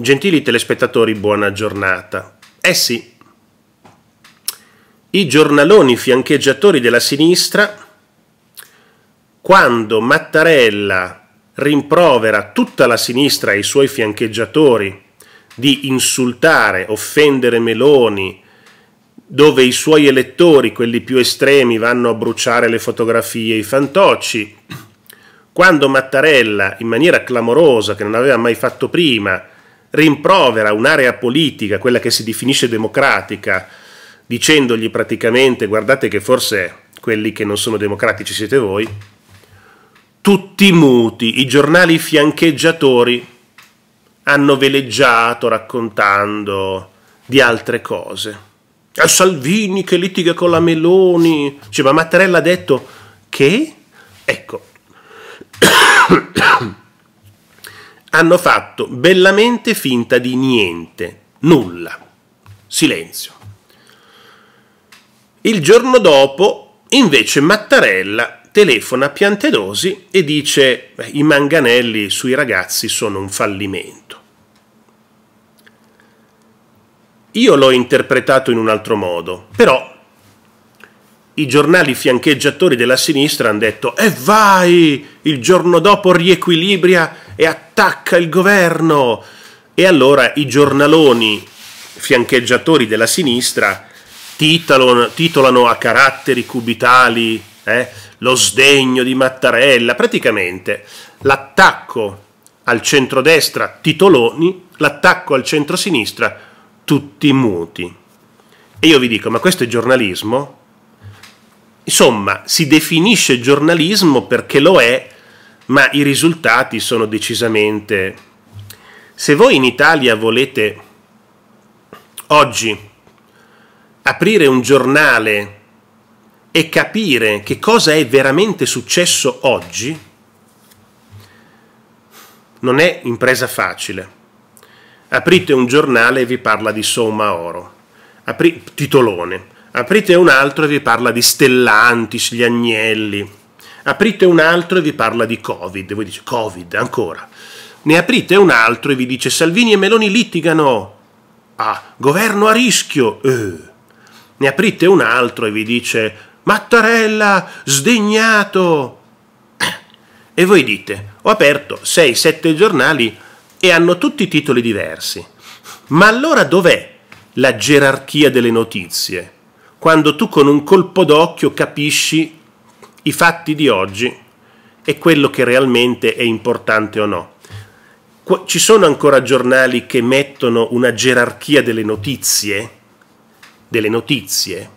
Gentili telespettatori, buona giornata. Eh sì, i giornaloni fiancheggiatori della sinistra, quando Mattarella rimprovera tutta la sinistra e i suoi fiancheggiatori di insultare, offendere Meloni, dove i suoi elettori, quelli più estremi, vanno a bruciare le fotografie, i fantocci, quando Mattarella, in maniera clamorosa, che non aveva mai fatto prima, rimprovera un'area politica, quella che si definisce democratica, dicendogli praticamente guardate che forse quelli che non sono democratici siete voi, tutti muti, i giornali fiancheggiatori hanno veleggiato raccontando di altre cose. È Salvini che litiga con la Meloni, cioè ma Mattarella ha detto che? Ecco hanno fatto bellamente finta di niente, nulla, silenzio. Il giorno dopo, invece, Mattarella telefona a Piantedosi e dice i manganelli sui ragazzi sono un fallimento. Io l'ho interpretato in un altro modo, però i giornali fiancheggiatori della sinistra hanno detto e eh, vai, il giorno dopo riequilibria e attacca il governo. E allora i giornaloni fiancheggiatori della sinistra titolano, titolano a caratteri cubitali eh, lo sdegno di Mattarella, praticamente l'attacco al centrodestra titoloni, l'attacco al centrosinistra tutti muti. E io vi dico, ma questo è giornalismo? Insomma, si definisce giornalismo perché lo è ma i risultati sono decisamente... Se voi in Italia volete oggi aprire un giornale e capire che cosa è veramente successo oggi, non è impresa facile. Aprite un giornale e vi parla di Somma Oro, Apri- titolone. Aprite un altro e vi parla di Stellantis, gli agnelli, aprite un altro e vi parla di Covid, e voi dite, Covid ancora. Ne aprite un altro e vi dice Salvini e Meloni litigano. Ah, governo a rischio. Eh. Ne aprite un altro e vi dice Mattarella sdegnato. E voi dite, ho aperto 6-7 giornali e hanno tutti titoli diversi. Ma allora dov'è la gerarchia delle notizie? Quando tu con un colpo d'occhio capisci i fatti di oggi e quello che realmente è importante o no. Ci sono ancora giornali che mettono una gerarchia delle notizie, delle notizie.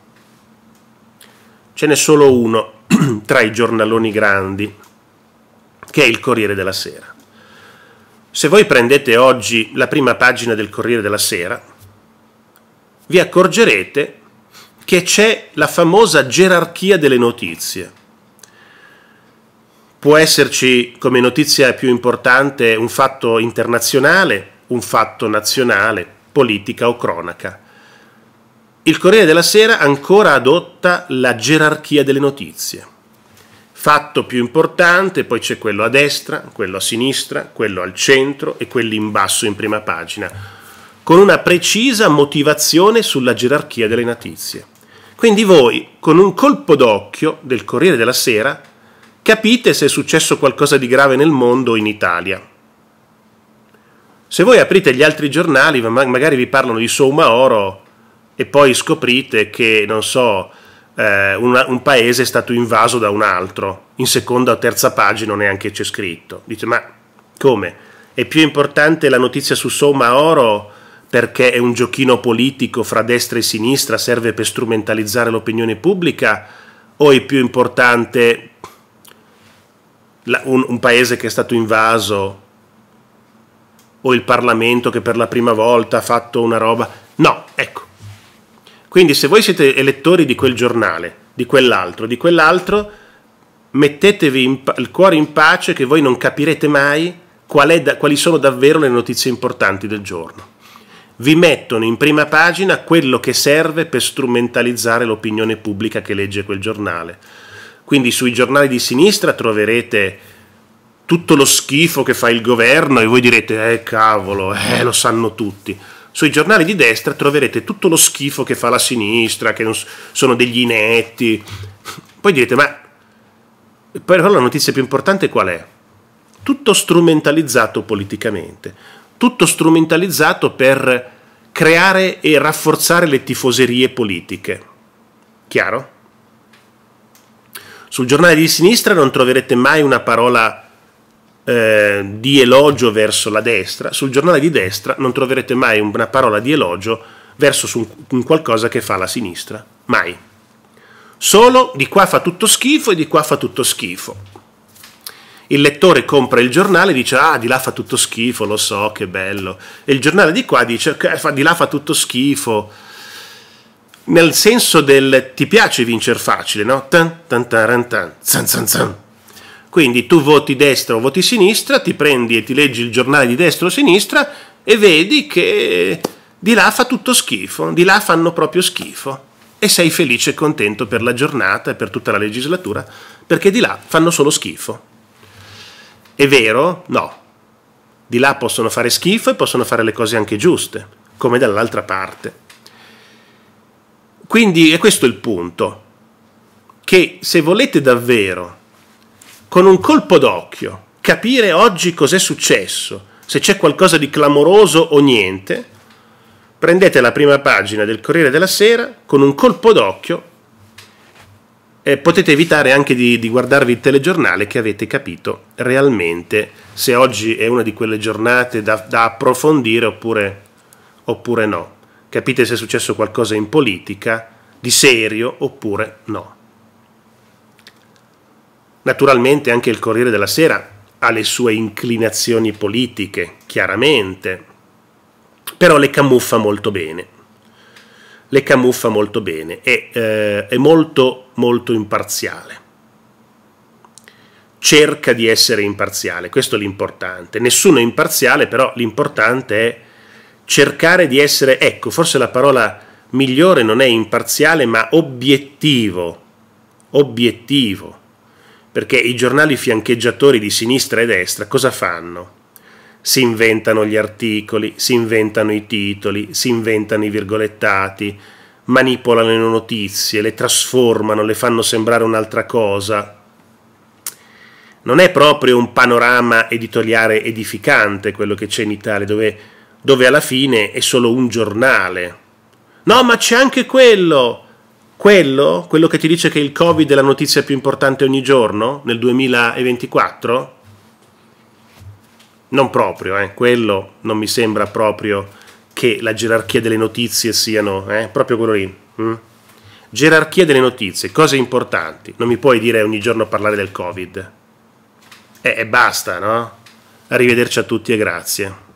Ce n'è solo uno tra i giornaloni grandi, che è il Corriere della Sera. Se voi prendete oggi la prima pagina del Corriere della Sera, vi accorgerete che c'è la famosa gerarchia delle notizie può esserci come notizia più importante un fatto internazionale, un fatto nazionale, politica o cronaca. Il Corriere della Sera ancora adotta la gerarchia delle notizie. Fatto più importante, poi c'è quello a destra, quello a sinistra, quello al centro e quelli in basso in prima pagina, con una precisa motivazione sulla gerarchia delle notizie. Quindi voi, con un colpo d'occhio del Corriere della Sera, capite se è successo qualcosa di grave nel mondo o in Italia. Se voi aprite gli altri giornali, magari vi parlano di Oro e poi scoprite che, non so, eh, un, un paese è stato invaso da un altro, in seconda o terza pagina neanche c'è scritto. Dice, ma come? È più importante la notizia su Oro perché è un giochino politico fra destra e sinistra, serve per strumentalizzare l'opinione pubblica, o è più importante la, un, un paese che è stato invaso o il Parlamento che per la prima volta ha fatto una roba. No, ecco. Quindi se voi siete elettori di quel giornale, di quell'altro, di quell'altro, mettetevi in, il cuore in pace che voi non capirete mai qual da, quali sono davvero le notizie importanti del giorno. Vi mettono in prima pagina quello che serve per strumentalizzare l'opinione pubblica che legge quel giornale quindi sui giornali di sinistra troverete tutto lo schifo che fa il governo e voi direte eh cavolo, eh lo sanno tutti. Sui giornali di destra troverete tutto lo schifo che fa la sinistra, che sono degli inetti. Poi direte ma però la notizia più importante qual è? Tutto strumentalizzato politicamente, tutto strumentalizzato per creare e rafforzare le tifoserie politiche. Chiaro? Sul giornale di sinistra non troverete mai una parola eh, di elogio verso la destra, sul giornale di destra non troverete mai una parola di elogio verso un qualcosa che fa la sinistra, mai. Solo di qua fa tutto schifo e di qua fa tutto schifo. Il lettore compra il giornale e dice ah di là fa tutto schifo, lo so, che bello. E il giornale di qua dice di là fa tutto schifo, nel senso del ti piace vincere facile, no? Tan, tan, tan, tan, zan, zan, zan. Quindi tu voti destra o voti sinistra, ti prendi e ti leggi il giornale di destra o sinistra e vedi che di là fa tutto schifo, di là fanno proprio schifo e sei felice e contento per la giornata e per tutta la legislatura perché di là fanno solo schifo. È vero? No. Di là possono fare schifo e possono fare le cose anche giuste, come dall'altra parte. Quindi è questo il punto, che se volete davvero, con un colpo d'occhio, capire oggi cos'è successo, se c'è qualcosa di clamoroso o niente, prendete la prima pagina del Corriere della Sera, con un colpo d'occhio eh, potete evitare anche di, di, guardarvi il telegiornale che avete capito realmente se oggi è una di quelle giornate da, da approfondire oppure, oppure no capite se è successo qualcosa in politica di serio oppure no. Naturalmente anche il Corriere della Sera ha le sue inclinazioni politiche, chiaramente, però le camuffa molto bene. Le camuffa molto bene e eh, è molto molto imparziale. Cerca di essere imparziale, questo è l'importante. Nessuno è imparziale, però l'importante è cercare di essere, ecco, forse la parola migliore non è imparziale, ma obiettivo, obiettivo, perché i giornali fiancheggiatori di sinistra e destra cosa fanno? Si inventano gli articoli, si inventano i titoli, si inventano i virgolettati, manipolano le notizie, le trasformano, le fanno sembrare un'altra cosa. Non è proprio un panorama editoriale edificante quello che c'è in Italia, dove dove alla fine è solo un giornale. No, ma c'è anche quello! Quello? Quello che ti dice che il Covid è la notizia più importante ogni giorno nel 2024? Non proprio, eh. Quello non mi sembra proprio che la gerarchia delle notizie siano, eh, proprio quello lì. Mm? Gerarchia delle notizie, cose importanti. Non mi puoi dire ogni giorno parlare del Covid. Eh, e eh, basta, no? Arrivederci a tutti e grazie.